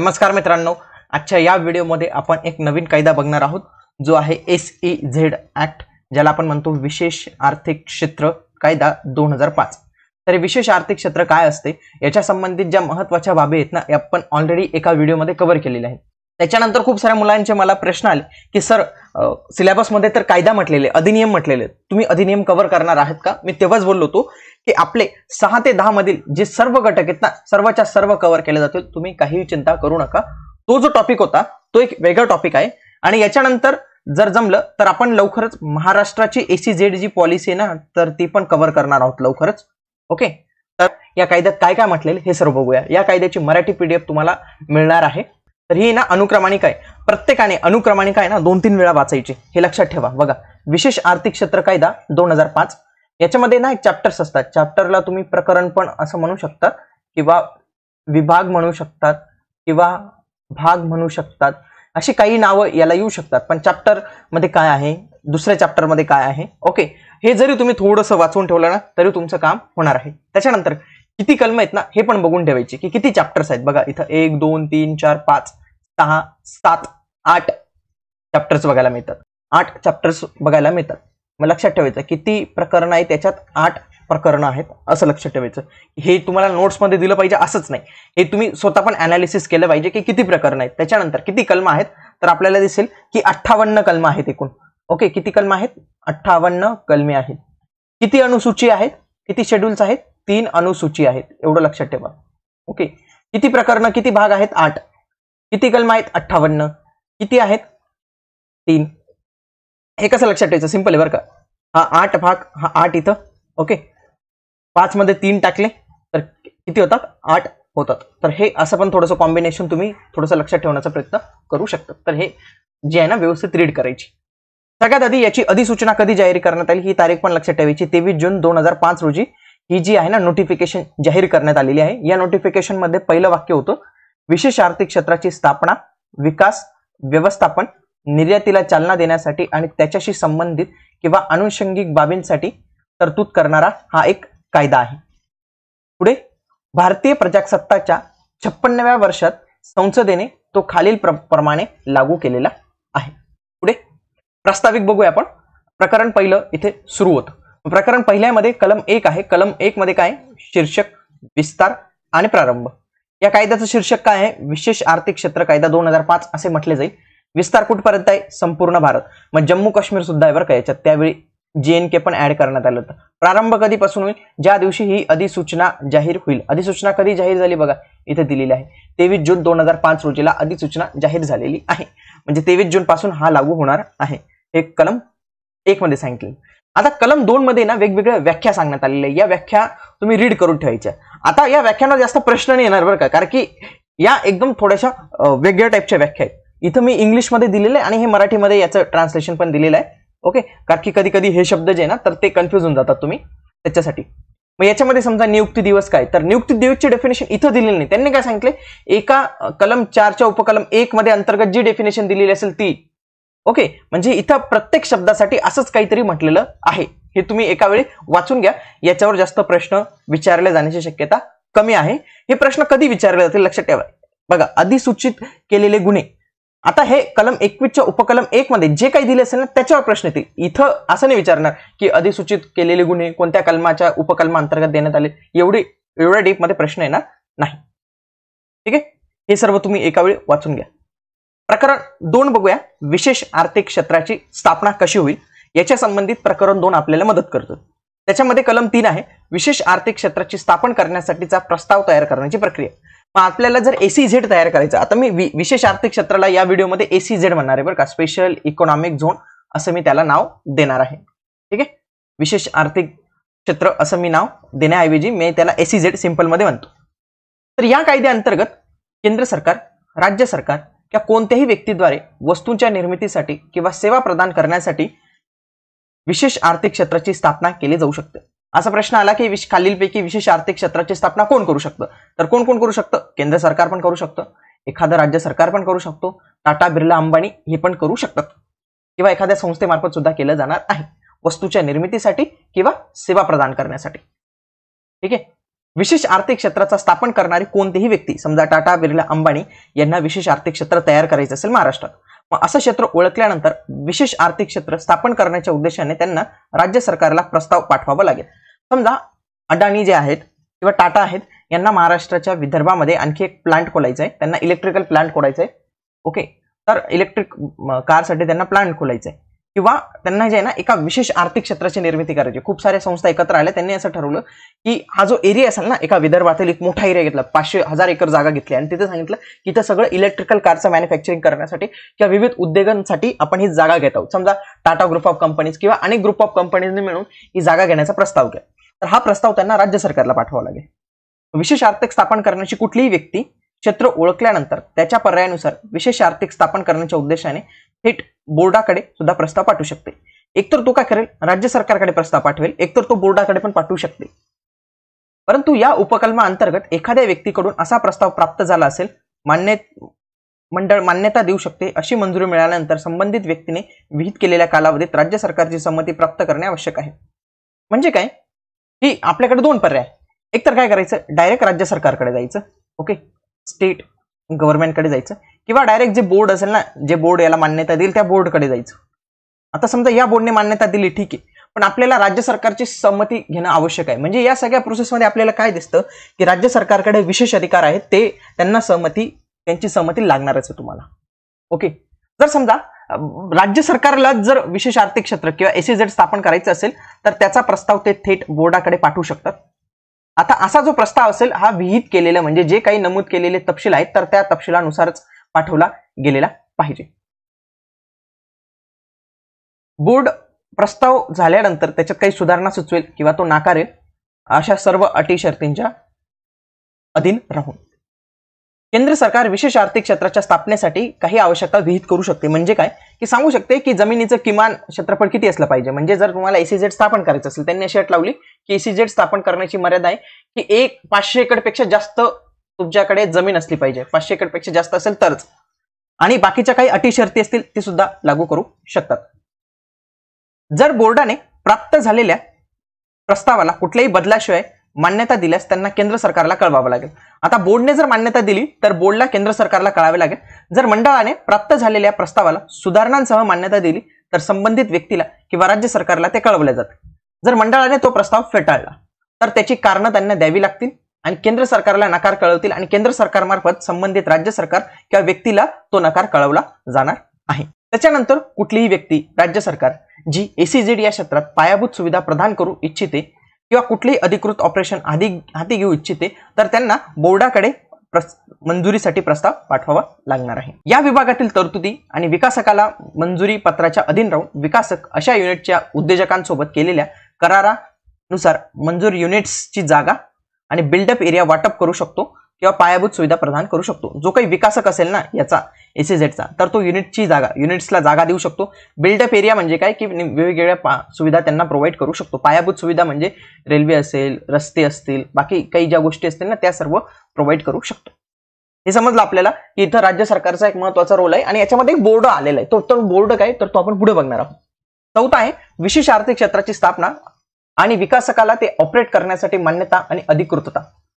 नमस्कार मित्रांनो आजच्या या व्हिडिओमध्ये आपण एक नवीन कायदा बघणार आहोत जो आहे एस ई झेड ॲक्ट ज्याला आपण म्हणतो विशेष आर्थिक क्षेत्र कायदा दोन हजार पाच तर विशेष आर्थिक क्षेत्र काय असते याच्या संबंधित ज्या महत्त्वाच्या बाबी आहेत ना या आपण ऑलरेडी एका व्हिडिओमध्ये कव्हर केलेल्या आहेत त्याच्यानंतर खूप साऱ्या मुलांचे मला प्रश्न आले की सर सिलेबसमध्ये तर कायदा म्हटलेले अधिनियम म्हटलेले तुम्ही अधिनियम कव्हर करणार आहात का मी तेव्हाच बोललो होतो की आपले सहा ते दहा मधील जे सर्व घटक आहेत ना सर्वच्या सर्व कव्हर केले जातील तुम्ही काहीही चिंता करू नका तो जो टॉपिक होता तो एक वेगळा टॉपिक आहे आणि याच्यानंतर जर जमलं तर आपण लवकरच महाराष्ट्राची एसी जेड जी पॉलिसी आहे ना तर ती पण कव्हर करणार आहोत लवकरच ओके तर या कायद्यात काय काय म्हटलेलं हे सर्व बघूया या कायद्याची मराठी पीडीएफ तुम्हाला मिळणार आहे तर ही ना अनुक्रमाणिका आहे प्रत्येकाने अनुक्रमाणिका आहे ना दोन तीन वेळा वाचायची हे लक्षात ठेवा बघा विशेष आर्थिक क्षेत्र कायदा दोन हजार पाच याच्यामध्ये ना चॅप्टर्स असतात चॅप्टरला तुम्ही प्रकरण पण असं म्हणू शकतात किंवा विभाग म्हणू शकतात किंवा भाग म्हणू शकतात अशी काही नावं याला येऊ शकतात पण चॅप्टरमध्ये काय आहे दुसऱ्या चॅप्टरमध्ये काय आहे ओके हे जरी तुम्ही थोडंसं वाचून ठेवलं ना तरी तुमचं काम होणार आहे त्याच्यानंतर किती कलम आहेत ना हे पण बघून ठेवायचे की किती चॅप्टर्स आहेत बघा इथं एक दोन तीन चार पाच सहा सात आठ चॅप्टर्स बघायला मिळतात आठ चॅप्टर्स बघायला मिळतात मग लक्षात ठेवायचं किती प्रकरणं आहेत त्याच्यात आठ प्रकरणं आहेत असं लक्षात ठेवायचं हे तुम्हाला नोट्समध्ये दिलं पाहिजे असंच नाही हे तुम्ही स्वतः पण अनालिसिस केलं पाहिजे की किती प्रकरणं आहेत त्याच्यानंतर किती कलम आहेत तर आपल्याला दिसेल की अठ्ठावन्न कलम आहेत एकूण ओके किती कलम आहेत अठ्ठावन्न कलमे आहेत किती अनुसूची आहेत किती शेड्यूल्स आहेत तीन अनुसूची आहेत एवढं लक्षात ठेवा ओके किती प्रकरणं किती भाग आहेत आठ किती कलम आहेत अठ्ठावन्न किती आहेत तीन हे कसं लक्षात ठेवायचं सिंपल आहे बरं का हा आठ भाग हा आठ इथं ओके मध्ये तीन टाकले तर किती होतात आठ होतात तर हे असं पण थोडंसं कॉम्बिनेशन तुम्ही थोडंसं लक्षात ठेवण्याचा प्रयत्न करू शकता तर हे जे आहे ना व्यवस्थित रीड करायची सगळ्यात आधी याची अधिसूचना कधी जाहीर करण्यात आली ही तारीख पण लक्षात ठेवायची तेवीस जून दोन हजार पाच रोजी ही जी आहे ना नोटिफिकेशन जाहीर करण्यात आलेली आहे या नोटिफिकेशनमध्ये पहिलं वाक्य होतं विशेष आर्थिक क्षेत्राची स्थापना विकास व्यवस्थापन निर्यातीला चालना देण्यासाठी आणि त्याच्याशी संबंधित किंवा आनुषंगिक बाबींसाठी तरतूद करणारा हा एक कायदा आहे पुढे भारतीय प्रजासत्ताच्या छप्पन्नव्या वर्षात संसदेने तो खालील प्रमाणे लागू केलेला आहे पुढे प्रास्ताविक बघूया आपण प्रकरण पहिलं इथे सुरू होतं प्रकरण पहिल्यामध्ये कलम एक आहे कलम एक मध्ये काय शीर्षक विस्तार आणि प्रारंभ या कायद्याचं शीर्षक काय आहे विशेष आर्थिक क्षेत्र कायदा दोन हजार पाच असे म्हटले जाईल विस्तार कुठपर्यंत आहे संपूर्ण भारत मग जम्मू काश्मीर सुद्धा आहे बरं का याच्यात त्यावेळी जे एन के पण ऍड करण्यात आलं होतं प्रारंभ कधीपासून होईल ज्या दिवशी ही अधिसूचना जाहीर होईल अधिसूचना कधी जाहीर झाली बघा इथे दिलेली आहे तेवीस जून दोन हजार पाच रोजीला अधिसूचना जाहीर झालेली आहे म्हणजे तेवीस जून पासून हा लागू होणार आहे हे कलम एक मध्ये सांगितले आता कलम दोन मध्ये ना वेगवेगळ्या व्याख्या सांगण्यात आलेल्या या व्याख्या तुम्ही रीड करून ठेवायच्या आता या व्याख्याना जास्त प्रश्न नाही येणार बरं का कारण की या एकदम थोड्याशा वेगळ्या टाईपच्या व्याख्या आहेत इथं मी इंग्लिशमध्ये दिलेलं आहे आणि हे मराठीमध्ये याचं ट्रान्सलेशन पण दिलेलं आहे ओके कारण की कधी कधी हे शब्द जे ना तर ते कन्फ्यूज होऊन जातात तुम्ही त्याच्यासाठी मग याच्यामध्ये समजा नियुक्ती दिवस काय तर नियुक्ती दिवसची डेफिनेशन इथं दिलेली नाही त्यांनी काय सांगितले एका कलम चारच्या उपकलम एक मध्ये अंतर्गत जी डेफिनेशन दिलेली असेल ती ओके म्हणजे इथं प्रत्येक शब्दासाठी असंच काहीतरी म्हटलेलं आहे हे तुम्ही एका वेळी वाचून घ्या याच्यावर जास्त प्रश्न विचारले जाण्याची शक्यता कमी आहे हे प्रश्न कधी विचारले जातील लक्षात ठेवा बघा अधिसूचित केलेले गुन्हे आता हे कलम एकवीसच्या उपकलम एक मध्ये जे काही दिले असेल ना त्याच्यावर प्रश्न येतील इथं असं नाही विचारणार की अधिसूचित केलेले गुन्हे कोणत्या कलमाच्या उपकलमा अंतर्गत देण्यात आले एवढी एवढ्या डीपमध्ये प्रश्न येणार नाही ठीक आहे हे सर्व तुम्ही एका वेळी वाचून घ्या प्रकरण दोन बघूया विशेष आर्थिक क्षेत्राची स्थापना कशी होईल याच्या संबंधित प्रकरण दोन आपल्याला मदत करतो त्याच्यामध्ये कलम तीन आहे विशेष आर्थिक क्षेत्राची स्थापन करण्यासाठीचा प्रस्ताव तयार करण्याची प्रक्रिया मग आपल्याला जर एसी झेड तयार करायचं आता मी विशेष आर्थिक क्षेत्राला या व्हिडिओमध्ये एसी झेड म्हणणार आहे बरं का स्पेशल इकॉनॉमिक झोन असं मी त्याला नाव देणार आहे ठीक आहे विशेष आर्थिक क्षेत्र असं मी नाव देण्याऐवजी मी त्याला एसी झेड सिम्पलमध्ये म्हणतो तर या कायद्याअंतर्गत केंद्र सरकार राज्य सरकार किंवा कोणत्याही व्यक्तीद्वारे वस्तूंच्या निर्मितीसाठी किंवा सेवा प्रदान करण्यासाठी विशेष आर्थिक क्षेत्राची स्थापना केली जाऊ शकते असा प्रश्न आला की खालीलपैकी विशेष आर्थिक क्षेत्राची स्थापना कोण करू शकतं तर कोण कोण करू शकतं केंद्र सरकार पण करू शकतं एखादं राज्य सरकार पण करू शकतो टाटा बिर्ला अंबानी हे पण करू शकतात किंवा एखाद्या संस्थेमार्फत सुद्धा केलं जाणार आहे वस्तूच्या निर्मितीसाठी किंवा सेवा प्रदान करण्यासाठी ठीक आहे विशेष आर्थिक क्षेत्राचा स्थापन करणारी कोणतीही व्यक्ती समजा टाटा बिर्ला अंबानी यांना विशेष आर्थिक क्षेत्र तयार करायचं असेल महाराष्ट्रात मग असं क्षेत्र ओळखल्यानंतर विशेष आर्थिक क्षेत्र स्थापन करण्याच्या उद्देशाने त्यांना राज्य सरकारला प्रस्ताव पाठवावा लागेल समजा अडाणी जे आहेत किंवा टाटा आहेत यांना महाराष्ट्राच्या विदर्भामध्ये आणखी एक प्लांट खोलायचं आहे त्यांना इलेक्ट्रिकल प्लांट खोलायचा आहे ओके तर इलेक्ट्रिक कारसाठी त्यांना प्लांट खोलायचं आहे किंवा त्यांना जे आहे ना एका विशेष आर्थिक क्षेत्राची निर्मिती करायची खूप साऱ्या संस्था एकत्र आल्या त्यांनी असं ठरवलं की हा जो एरिया असेल ना एका विदर्भातील एक मोठा एरिया घेतला पाचशे हजार एकर जागा घेतली आणि तिथे सांगितलं की इथं सगळं इलेक्ट्रिकल कारचं मॅन्युफॅक्चरिंग करण्यासाठी किंवा विविध उद्योगांसाठी आपण ही जागा घेत आहोत समजा टाटा ग्रुप ऑफ कंपनीज किंवा अनेक ग्रुप ऑफ कंपनीजने मिळून ही जागा घेण्याचा प्रस्ताव केला तर हा प्रस्ताव त्यांना राज्य सरकारला पाठवावा लागेल विशेष आर्थिक स्थापन करण्याची कुठलीही व्यक्ती क्षेत्र ओळखल्यानंतर त्याच्या पर्यायानुसार विशेष आर्थिक स्थापन करण्याच्या उद्देशाने थेट बोर्डाकडे सुद्धा प्रस्ताव पाठवू शकते एकतर तो काय करेल राज्य सरकारकडे प्रस्ताव पाठवेल एकतर तो बोर्डाकडे पण पाठवू शकते परंतु या अंतर्गत एखाद्या व्यक्तीकडून असा प्रस्ताव प्राप्त झाला असेल मान्य मंडळ मान्यता देऊ शकते अशी मंजुरी मिळाल्यानंतर संबंधित व्यक्तीने विहित केलेल्या कालावधीत राज्य सरकारची संमती प्राप्त करणे आवश्यक आहे म्हणजे काय की आपल्याकडे दोन पर्याय एकतर काय करायचं डायरेक्ट राज्य सरकारकडे जायचं ओके स्टेट गव्हर्नमेंटकडे जायचं किंवा डायरेक्ट जे बोर्ड असेल ना जे बोर्ड याला मान्यता देईल त्या बोर्डकडे जायचं आता समजा या बोर्डने मान्यता दिली ठीक आहे पण आपल्याला राज्य सरकारची संमती घेणं आवश्यक आहे म्हणजे या सगळ्या प्रोसेसमध्ये आपल्याला काय दिसतं की राज्य सरकारकडे विशेष अधिकार आहेत ते त्यांना सहमती त्यांची सहमती लागणारच आहे तुम्हाला ओके जर समजा राज्य सरकारला जर विशेष आर्थिक क्षेत्र किंवा जर स्थापन करायचं असेल तर त्याचा प्रस्ताव ते थेट बोर्डाकडे पाठवू शकतात आता असा जो प्रस्ताव असेल हा विहित केलेला म्हणजे जे काही नमूद केलेले तपशील आहेत तर त्या तपशिलानुसारच पाठवला गेलेला पाहिजे बोर्ड प्रस्ताव झाल्यानंतर त्याच्यात काही सुधारणा सुचवेल किंवा तो नाकारेल अशा सर्व अटी शर्तींच्या अधीन राहून केंद्र सरकार विशेष आर्थिक क्षेत्राच्या स्थापनेसाठी काही आवश्यकता विहित करू शकते म्हणजे काय की सांगू शकते की जमिनीचं किमान क्षेत्रफळ किती असलं पाहिजे म्हणजे जर तुम्हाला एसीजेड स्थापन करायचं असेल त्यांनी अशी अट लावली की एसीजेड स्थापन करण्याची मर्यादा आहे की एक पाचशे एकरपेक्षा जास्त तुमच्याकडे जमीन असली पाहिजे पाचशे एकर पेक्षा जास्त असेल तरच आणि बाकीच्या काही अटी शर्ती असतील ती सुद्धा लागू करू शकतात जर बोर्डाने प्राप्त झालेल्या प्रस्तावाला कुठल्याही बदलाशिवाय मान्यता दिल्यास त्यांना केंद्र सरकारला कळवावं लागेल आता बोर्डने जर मान्यता दिली तर बोर्डला केंद्र सरकारला कळावे लागेल जर मंडळाने प्राप्त झालेल्या प्रस्तावाला सुधारणांसह मान्यता दिली तर संबंधित व्यक्तीला किंवा राज्य सरकारला ते कळवले जाते जर मंडळाने तो प्रस्ताव फेटाळला तर त्याची कारणं त्यांना द्यावी लागतील आणि केंद्र सरकारला नकार कळवतील आणि केंद्र सरकारमार्फत संबंधित राज्य सरकार किंवा व्यक्तीला तो नकार कळवला जाणार आहे त्याच्यानंतर कुठलीही व्यक्ती राज्य सरकार जी एसीजेड या क्षेत्रात पायाभूत सुविधा प्रदान करू इच्छिते किंवा कुठलेही अधिकृत ऑपरेशन आधी हाती घेऊ इच्छिते तर त्यांना बोर्डाकडे मंजुरीसाठी प्रस्ताव पाठवावा लागणार आहे या विभागातील तरतुदी आणि विकासकाला मंजुरी पत्राच्या अधीन राहून विकासक अशा युनिटच्या उद्योजकांसोबत केलेल्या करारानुसार मंजूर युनिट्सची जागा आणि बिल्डअप एरिया वाटप करू शकतो किंवा पायाभूत सुविधा प्रदान करू शकतो जो काही विकासक असेल ना याचा एसीझेडचा तर तो युनिटची जागा युनिट्सला जागा देऊ शकतो बिल्डअप एरिया म्हणजे काय की वेगवेगळ्या पा सुविधा त्यांना प्रोव्हाइड करू शकतो पायाभूत सुविधा म्हणजे रेल्वे असेल रस्ते असतील बाकी काही ज्या गोष्टी असतील ना त्या सर्व प्रोव्हाइड करू शकतो हे समजलं आपल्याला की इथं राज्य सरकारचा एक महत्वाचा रोल आहे आणि याच्यामध्ये एक बोर्ड आलेला आहे तो तर बोर्ड काय तर तो आपण पुढे बघणार आहोत चौथा आहे विशेष आर्थिक क्षेत्राची स्थापना आणि विकासकाला ते ऑपरेट करण्यासाठी मान्यता आणि अधिकृतता